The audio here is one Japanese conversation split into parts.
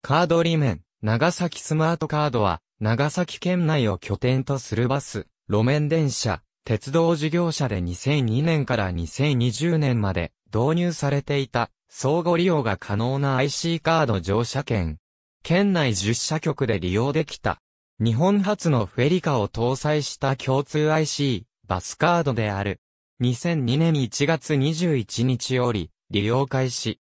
カードリメン、長崎スマートカードは、長崎県内を拠点とするバス、路面電車、鉄道事業者で2002年から2020年まで導入されていた、相互利用が可能な IC カード乗車券。県内10社局で利用できた。日本初のフェリカを搭載した共通 IC、バスカードである。2002年1月21日より、利用開始。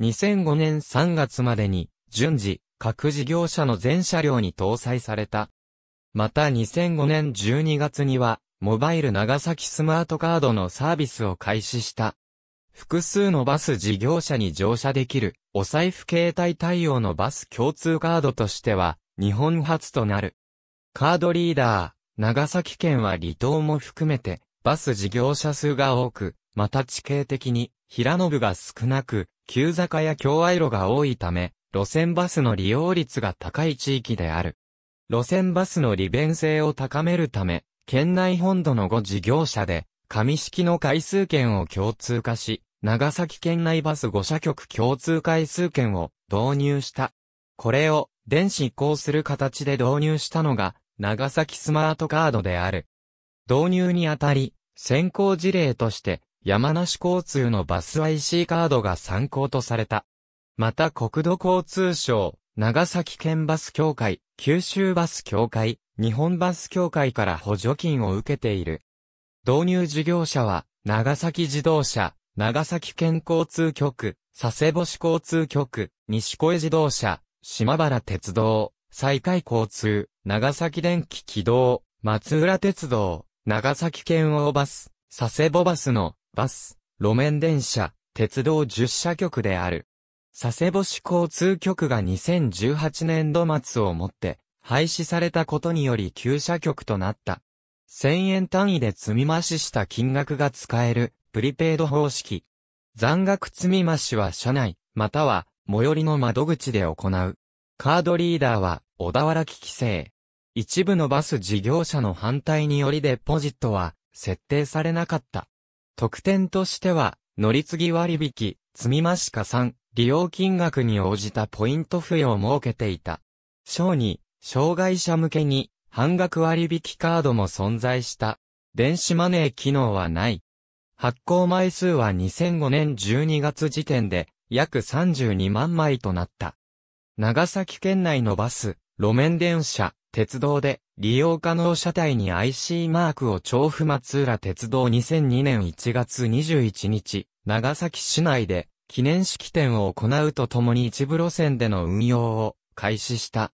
2005年3月までに、順次、各事業者の全車両に搭載された。また2005年12月には、モバイル長崎スマートカードのサービスを開始した。複数のバス事業者に乗車できる、お財布携帯対応のバス共通カードとしては、日本初となる。カードリーダー、長崎県は離島も含めて、バス事業者数が多く、また地形的に、平野部が少なく、急坂や京愛路が多いため、路線バスの利用率が高い地域である。路線バスの利便性を高めるため、県内本土の5事業者で、紙式の回数券を共通化し、長崎県内バス5社局共通回数券を導入した。これを電子移行する形で導入したのが、長崎スマートカードである。導入にあたり、先行事例として、山梨交通のバス IC カードが参考とされた。また国土交通省、長崎県バス協会、九州バス協会、日本バス協会から補助金を受けている。導入事業者は、長崎自動車、長崎県交通局、佐世保市交通局、西小江自動車、島原鉄道、西海交通、長崎電気軌道、松浦鉄道、長崎県大バス、佐世保バスの、バス、路面電車、鉄道10社局である。佐世保市交通局が2018年度末をもって廃止されたことにより旧社局となった。1000円単位で積み増しした金額が使えるプリペイド方式。残額積み増しは社内、または最寄りの窓口で行う。カードリーダーは小田原機規制。一部のバス事業者の反対によりデポジットは設定されなかった。特典としては乗り継ぎ割引、積み増し加算、利用金額に応じたポイント付与を設けていた。小に、障害者向けに、半額割引カードも存在した。電子マネー機能はない。発行枚数は2005年12月時点で約32万枚となった。長崎県内のバス、路面電車、鉄道で利用可能車体に IC マークを調布松浦鉄道2002年1月21日、長崎市内で記念式典を行うとともに一部路線での運用を開始した。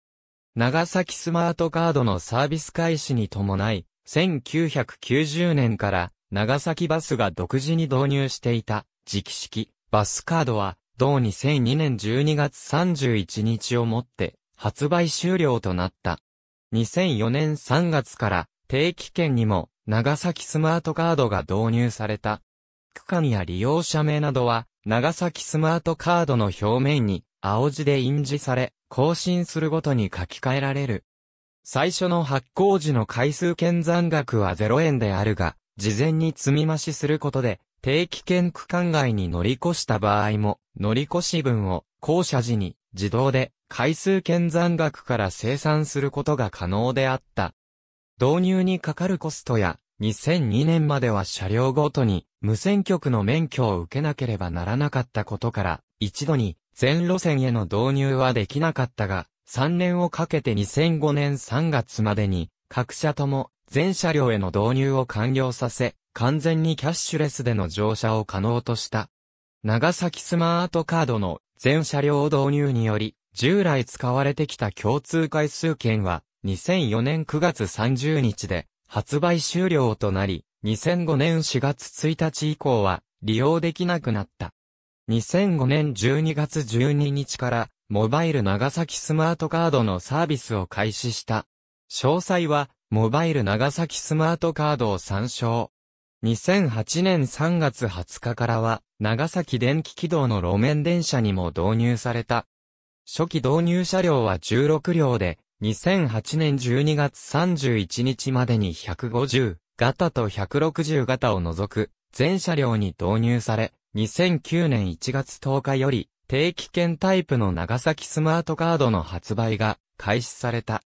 長崎スマートカードのサービス開始に伴い、1990年から長崎バスが独自に導入していた直式バスカードは同2002年12月31日をもって発売終了となった。2004年3月から定期券にも長崎スマートカードが導入された。区間や利用者名などは長崎スマートカードの表面に青字で印字され、更新するごとに書き換えられる。最初の発行時の回数券残額は0円であるが、事前に積み増しすることで、定期券区間外に乗り越した場合も、乗り越し分を、降車時に、自動で、回数券残額から生産することが可能であった。導入にかかるコストや、2002年までは車両ごとに、無線局の免許を受けなければならなかったことから、一度に全路線への導入はできなかったが、3年をかけて2005年3月までに、各社とも全車両への導入を完了させ、完全にキャッシュレスでの乗車を可能とした。長崎スマートカードの全車両導入により、従来使われてきた共通回数券は、2004年9月30日で発売終了となり、2005年4月1日以降は利用できなくなった。2005年12月12日からモバイル長崎スマートカードのサービスを開始した。詳細はモバイル長崎スマートカードを参照。2008年3月20日からは長崎電気軌道の路面電車にも導入された。初期導入車両は16両で、2008年12月31日までに150、ガタと160型を除く、全車両に導入され、2009年1月10日より、定期券タイプの長崎スマートカードの発売が開始された。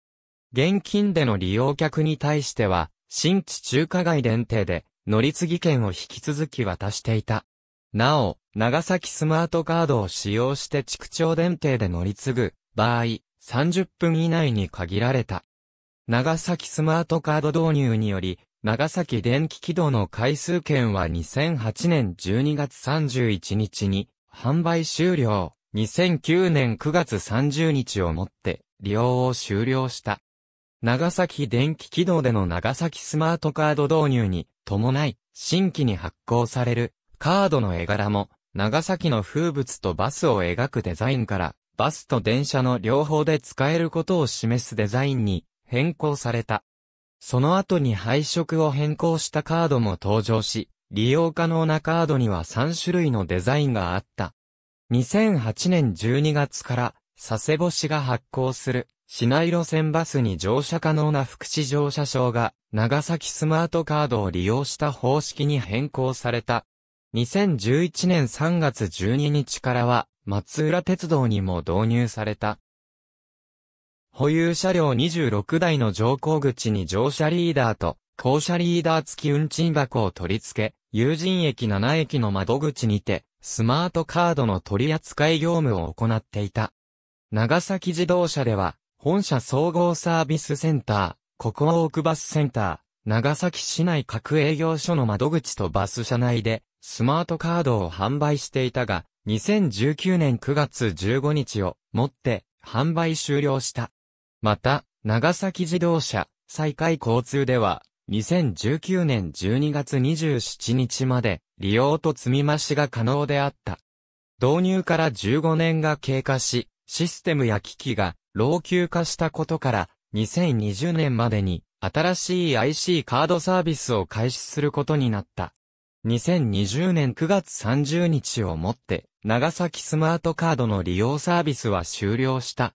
現金での利用客に対しては、新地中華街電定で、乗り継ぎ券を引き続き渡していた。なお、長崎スマートカードを使用して地区長電停で乗り継ぐ場合、30分以内に限られた。長崎スマートカード導入により、長崎電気軌道の回数券は2008年12月31日に販売終了、2009年9月30日をもって利用を終了した。長崎電気軌道での長崎スマートカード導入に伴い、新規に発行されるカードの絵柄も長崎の風物とバスを描くデザインからバスと電車の両方で使えることを示すデザインに変更された。その後に配色を変更したカードも登場し、利用可能なカードには3種類のデザインがあった。2008年12月から、佐世保市が発行する、市内路線バスに乗車可能な福祉乗車証が、長崎スマートカードを利用した方式に変更された。2011年3月12日からは、松浦鉄道にも導入された。保有車両26台の乗降口に乗車リーダーと、降車リーダー付き運賃箱を取り付け、有人駅7駅の窓口にて、スマートカードの取り扱い業務を行っていた。長崎自動車では、本社総合サービスセンター、国王区バスセンター、長崎市内各営業所の窓口とバス車内で、スマートカードを販売していたが、2019年9月15日をもって販売終了した。また、長崎自動車、再開交通では、2019年12月27日まで、利用と積み増しが可能であった。導入から15年が経過し、システムや機器が老朽化したことから、2020年までに新しい IC カードサービスを開始することになった。2020年9月30日をもって、長崎スマートカードの利用サービスは終了した。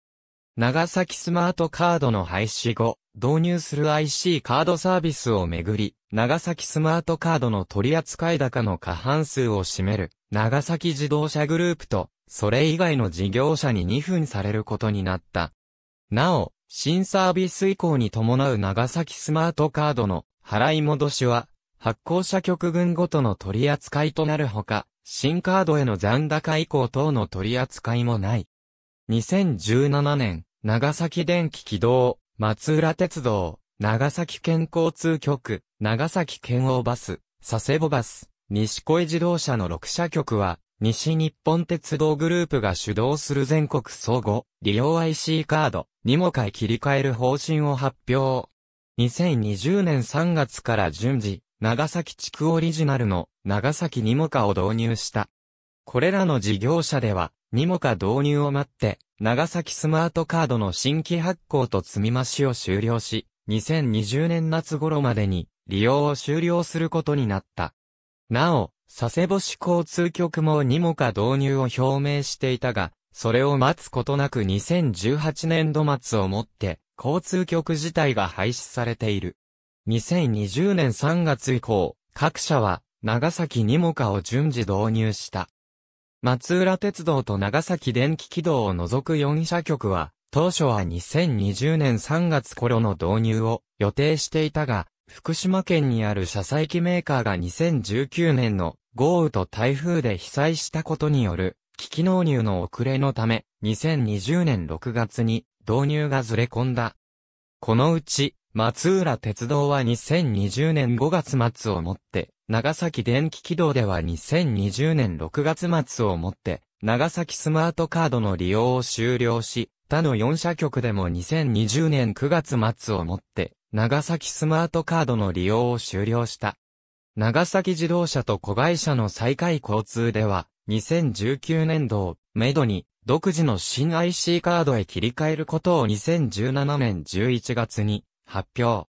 長崎スマートカードの廃止後、導入する IC カードサービスをめぐり、長崎スマートカードの取扱高の過半数を占める、長崎自動車グループと、それ以外の事業者に2分されることになった。なお、新サービス移行に伴う長崎スマートカードの払い戻しは、発行者局群ごとの取り扱いとなるほか、新カードへの残高移行等の取り扱いもない。2017年、長崎電気軌道、松浦鉄道、長崎県交通局、長崎県央バス、佐世保バス、西小江自動車の6社局は、西日本鉄道グループが主導する全国総合、利用 IC カード、にもへ切り替える方針を発表。2020年3月から順次、長崎地区オリジナルの長崎にもかを導入した。これらの事業者では、にもか導入を待って、長崎スマートカードの新規発行と積み増しを終了し、2020年夏頃までに利用を終了することになった。なお、佐世保市交通局もにもか導入を表明していたが、それを待つことなく2018年度末をもって、交通局自体が廃止されている。2020年3月以降、各社は、長崎にもかを順次導入した。松浦鉄道と長崎電気軌道を除く4社局は、当初は2020年3月頃の導入を予定していたが、福島県にある車載機メーカーが2019年の豪雨と台風で被災したことによる機器納入の遅れのため、2020年6月に導入がずれ込んだ。このうち、松浦鉄道は2020年5月末をもって長崎電気軌道では2020年6月末をもって、長崎スマートカードの利用を終了し、他の4社局でも2020年9月末をもって、長崎スマートカードの利用を終了した。長崎自動車と子会社の再開交通では、2019年度をめどに、独自の新 IC カードへ切り替えることを2017年11月に発表。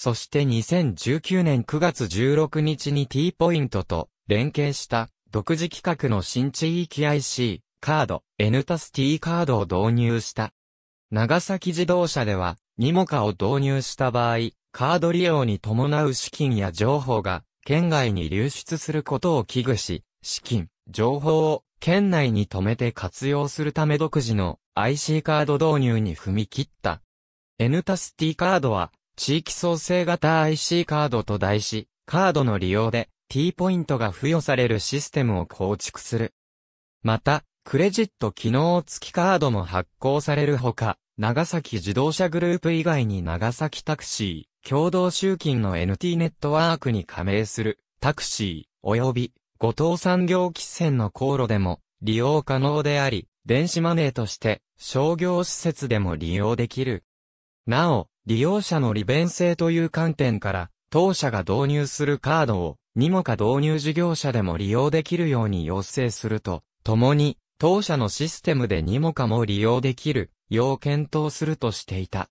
そして2019年9月16日に T ポイントと連携した独自企画の新地域 IC カード N タス T カードを導入した。長崎自動車ではニモカを導入した場合、カード利用に伴う資金や情報が県外に流出することを危惧し、資金、情報を県内に止めて活用するため独自の IC カード導入に踏み切った。N タス T カードは地域創生型 IC カードと題し、カードの利用で T ポイントが付与されるシステムを構築する。また、クレジット機能付きカードも発行されるほか、長崎自動車グループ以外に長崎タクシー、共同集金の NT ネットワークに加盟するタクシー、及び五島産業喫線の航路でも利用可能であり、電子マネーとして商業施設でも利用できる。なお、利用者の利便性という観点から、当社が導入するカードを、にもか導入事業者でも利用できるように要請すると、ともに、当社のシステムでにもかも利用できる、よう検討するとしていた。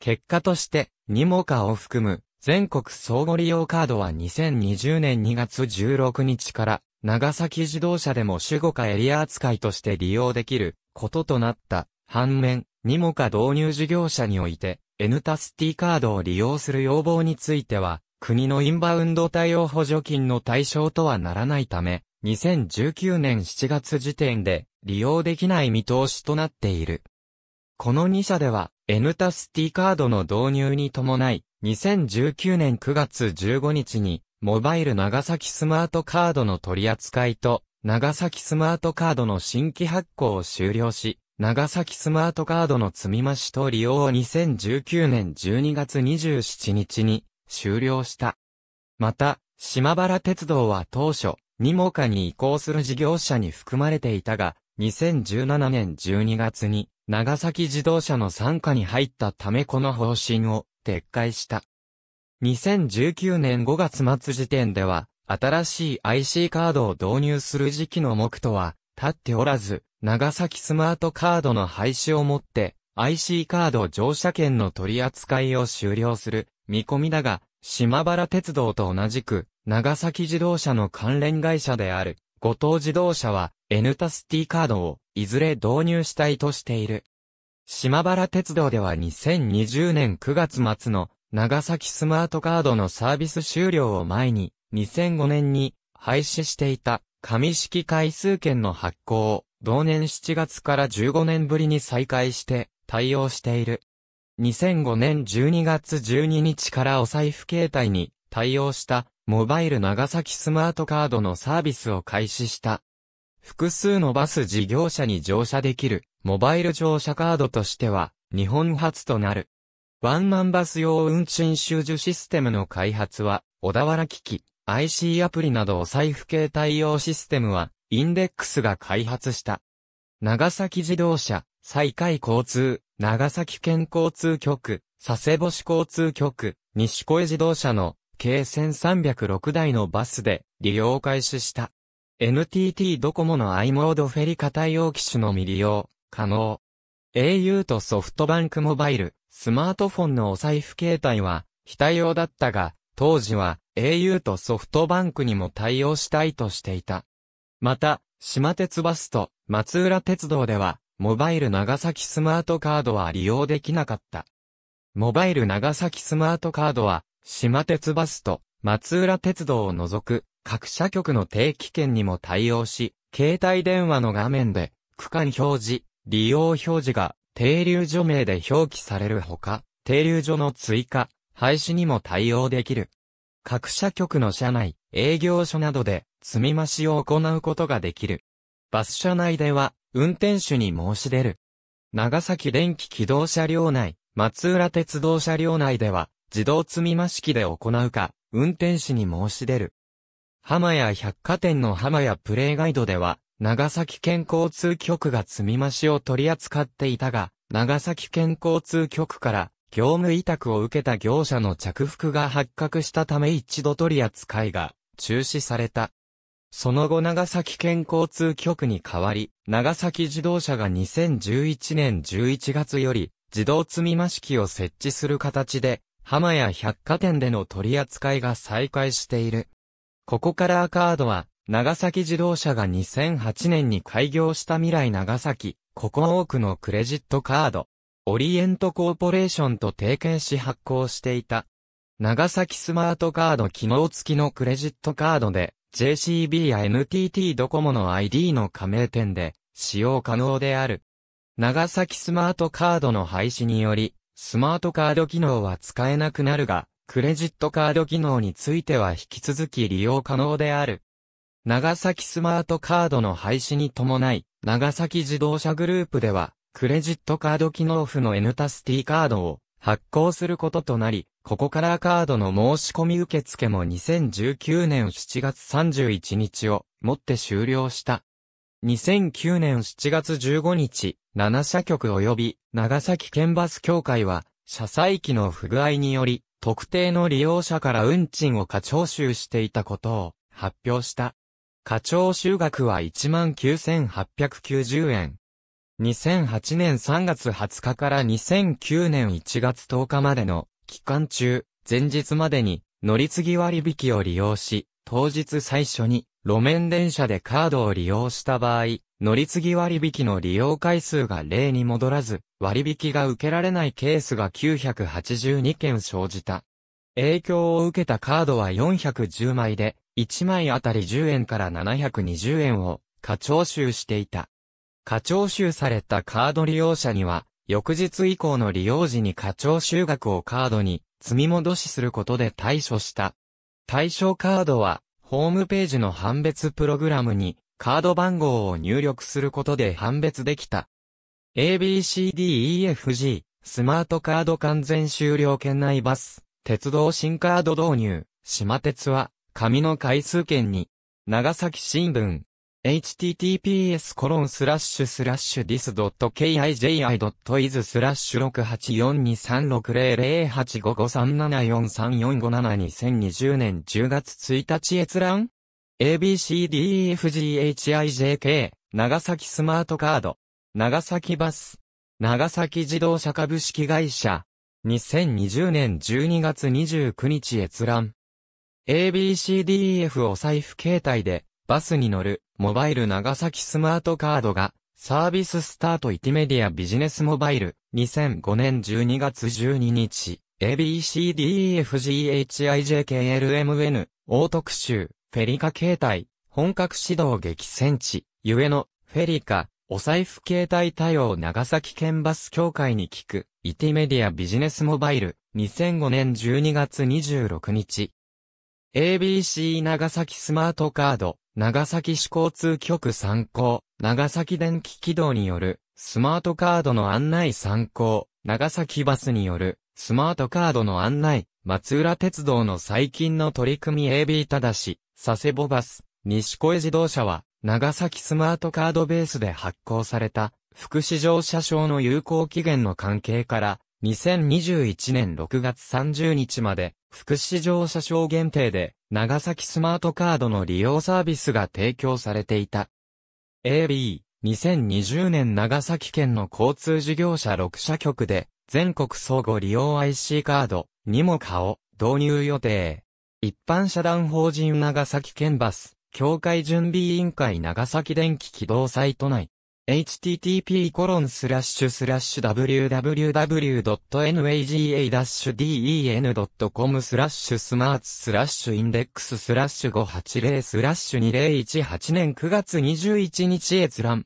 結果として、にもかを含む、全国相互利用カードは2020年2月16日から、長崎自動車でも主語化エリア扱いとして利用できることとなった。反面、にもか導入事業者において、N タス T カードを利用する要望については、国のインバウンド対応補助金の対象とはならないため、2019年7月時点で利用できない見通しとなっている。この2社では N タス T カードの導入に伴い、2019年9月15日に、モバイル長崎スマートカードの取り扱いと、長崎スマートカードの新規発行を終了し、長崎スマートカードの積み増しと利用を2019年12月27日に終了した。また、島原鉄道は当初、にもかに移行する事業者に含まれていたが、2017年12月に長崎自動車の参加に入ったためこの方針を撤回した。2019年5月末時点では、新しい IC カードを導入する時期の目途は、立っておらず、長崎スマートカードの廃止をもって、IC カード乗車券の取り扱いを終了する見込みだが、島原鉄道と同じく、長崎自動車の関連会社である、後藤自動車は、N タス T カードを、いずれ導入したいとしている。島原鉄道では2020年9月末の、長崎スマートカードのサービス終了を前に、2005年に、廃止していた、紙式回数券の発行を、同年7月から15年ぶりに再開して対応している。2005年12月12日からお財布携帯に対応したモバイル長崎スマートカードのサービスを開始した。複数のバス事業者に乗車できるモバイル乗車カードとしては日本初となる。ワンマンバス用運賃収受システムの開発は小田原機器、IC アプリなどお財布携帯用システムはインデックスが開発した。長崎自動車、再開交通、長崎県交通局、佐世保市交通局、西小自動車の計1306台のバスで利用開始した。NTT ドコモの i モードフェリカ対応機種のみ利用、可能。au とソフトバンクモバイル、スマートフォンのお財布携帯は非対応だったが、当時は au とソフトバンクにも対応したいとしていた。また、島鉄バスと松浦鉄道では、モバイル長崎スマートカードは利用できなかった。モバイル長崎スマートカードは、島鉄バスと松浦鉄道を除く各社局の定期券にも対応し、携帯電話の画面で区間表示、利用表示が停留所名で表記されるほか、停留所の追加、廃止にも対応できる。各社局の社内、営業所などで積み増しを行うことができる。バス車内では運転手に申し出る。長崎電気機動車両内、松浦鉄道車両内では自動積み増し機で行うか、運転手に申し出る。浜屋百貨店の浜屋プレイガイドでは、長崎県交通局が積み増しを取り扱っていたが、長崎県交通局から業務委託を受けた業者の着服が発覚したため一度取り扱いが中止された。その後長崎県交通局に代わり、長崎自動車が2011年11月より自動積増機を設置する形で、浜や百貨店での取り扱いが再開している。ここからアカードは、長崎自動車が2008年に開業した未来長崎、ここ多くのクレジットカード、オリエントコーポレーションと提携し発行していた長崎スマートカード機能付きのクレジットカードで、JCB や NTT ドコモの ID の加盟店で使用可能である。長崎スマートカードの廃止により、スマートカード機能は使えなくなるが、クレジットカード機能については引き続き利用可能である。長崎スマートカードの廃止に伴い、長崎自動車グループでは、クレジットカード機能付の N タス T カードを発行することとなり、ここからカードの申し込み受付も2019年7月31日をもって終了した。2009年7月15日、7社局及び長崎県バス協会は、車載機の不具合により、特定の利用者から運賃を過徴収していたことを発表した。過徴収額は19,890円。2008年3月20日から2009年1月10日までの期間中、前日までに乗り継ぎ割引を利用し、当日最初に路面電車でカードを利用した場合、乗り継ぎ割引の利用回数が例に戻らず、割引が受けられないケースが982件生じた。影響を受けたカードは410枚で、1枚あたり10円から720円を過徴収していた。課徴収されたカード利用者には、翌日以降の利用時に課徴収額をカードに積み戻しすることで対処した。対象カードは、ホームページの判別プログラムにカード番号を入力することで判別できた。ABCDEFG、スマートカード完全終了圏内バス、鉄道新カード導入、島鉄は、紙の回数券に、長崎新聞、https コロンスラッシュスラッシュ dis.kiji.is スラッシュ6 8 4 2 3 6 0 0 8 5 5 3 7 4 3 4 5 7 2 0 2 0年10月1日閲覧 ?ABCDEFGHIJK 長崎スマートカード長崎バス長崎自動車株式会社2020年12月29日閲覧 ABCDEF お財布携帯でバスに乗る、モバイル長崎スマートカードが、サービススタートイティメディアビジネスモバイル、2005年12月12日、ABCDEFGHIJKLMN、大特集、フェリカ携帯、本格指導激戦地、ゆえの、フェリカ、お財布携帯対応長崎県バス協会に聞く、イティメディアビジネスモバイル、2005年12月26日。ABC 長崎スマートカード、長崎市交通局参考、長崎電気軌道による、スマートカードの案内参考、長崎バスによる、スマートカードの案内、松浦鉄道の最近の取り組み AB ただし、佐世保バス、西小江自動車は、長崎スマートカードベースで発行された、福祉乗車証の有効期限の関係から、2021年6月30日まで、福祉乗車証限定で、長崎スマートカードの利用サービスが提供されていた。AB、2020年長崎県の交通事業者6社局で、全国相互利用 IC カード、にも顔導入予定。一般社団法人長崎県バス、協会準備委員会長崎電気起動サイト内。http://www.naga-den.com スラッシュスマーツスラッシュインデックススラッシュ580スラッシュ2018年9月21日閲覧。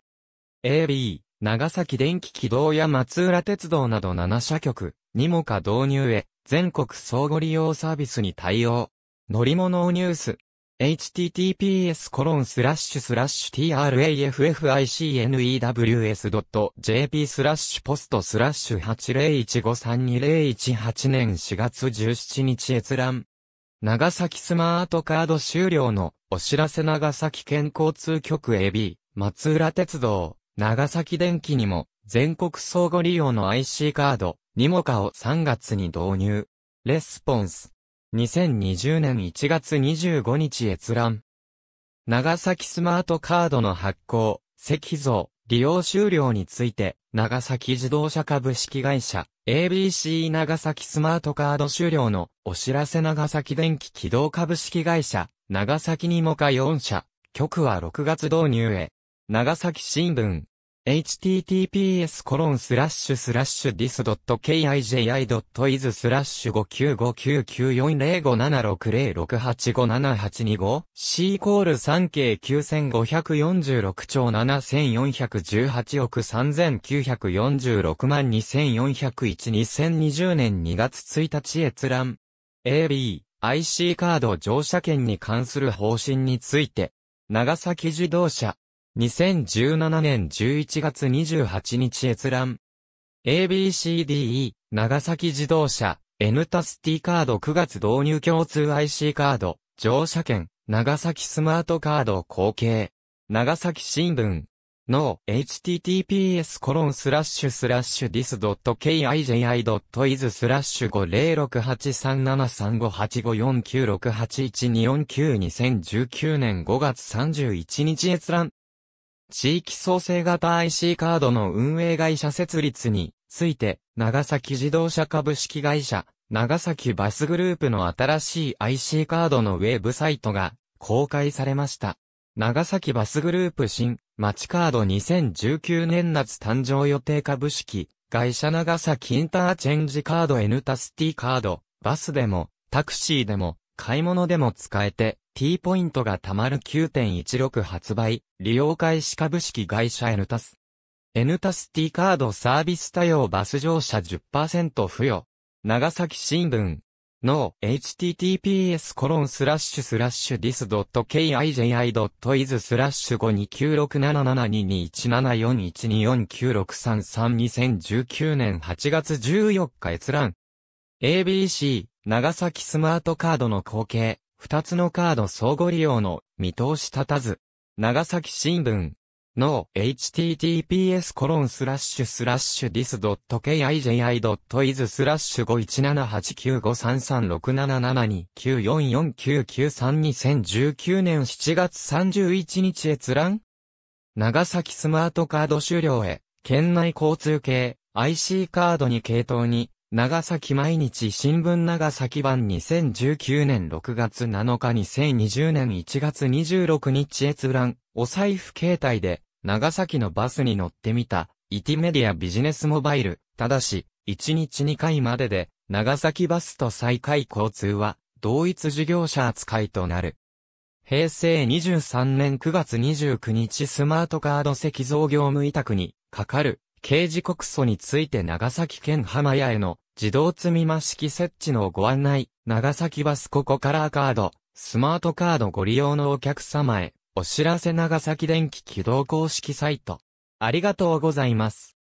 AB、長崎電気軌道や松浦鉄道など7社局にもか導入へ、全国相互利用サービスに対応。乗り物をニュース。https://trafficnews.jp スラッシュポストスラッシュ80153218年4月17日閲覧。長崎スマートカード終了のお知らせ長崎県交通局 AB 松浦鉄道長崎電機にも全国相互利用の IC カードにもかを3月に導入。レスポンス2020年1月25日閲覧。長崎スマートカードの発行、石像、利用終了について、長崎自動車株式会社、ABC 長崎スマートカード終了のお知らせ長崎電気起動株式会社、長崎にもか4社、局は6月導入へ。長崎新聞、https dis.kiji.is 5 9 5 9 9 4 0 5 7 6 0 6 8 5 7 8 2 5 C イコール 3K9546 兆7418億3946万24012020年2月1日閲覧 AB IC カード乗車券に関する方針について長崎自動車2017年11月28日閲覧。ABCDE、長崎自動車、N タス T カード9月導入共通 IC カード、乗車券、長崎スマートカード後継。長崎新聞。の、https コロンスラッシュスラッシュ dis.kiji.is スラッシュ5068373585496812492019年5月31日閲覧。地域創生型 IC カードの運営会社設立について、長崎自動車株式会社、長崎バスグループの新しい IC カードのウェブサイトが公開されました。長崎バスグループ新、町カード2019年夏誕生予定株式、会社長崎インターチェンジカード N タスティカード、バスでも、タクシーでも、買い物でも使えて、T ポイントがたまる9.16発売、利用開始株式会社 N タス。N タス T カードサービス対応バス乗車10%付与。長崎新聞。の https コロンスラッシュスラッシュ dis.kiji.is スラッシュ5 2 9 6 7 7 2 1 7 4 4 9 6 3 3 2 0 1 9年8月14日閲覧。ABC 長崎スマートカードの後継二つのカード相互利用の見通し立たず、長崎新聞の https コロンスラッシュスラッシュ dis.kiji.is スラッシュ517895336772944993019年7月31日閲覧長崎スマートカード終了へ、県内交通系 IC カードに系統に長崎毎日新聞長崎版2019年6月7日2020年1月26日閲覧、お財布携帯で、長崎のバスに乗ってみた、イティメディアビジネスモバイル、ただし、1日2回までで、長崎バスと再開交通は、同一事業者扱いとなる。平成23年9月29日スマートカード石造業務委託に、かかる、刑事告訴について長崎県浜屋への自動積み増式設置のご案内、長崎バスココカラーカード、スマートカードご利用のお客様へ、お知らせ長崎電気起動公式サイト。ありがとうございます。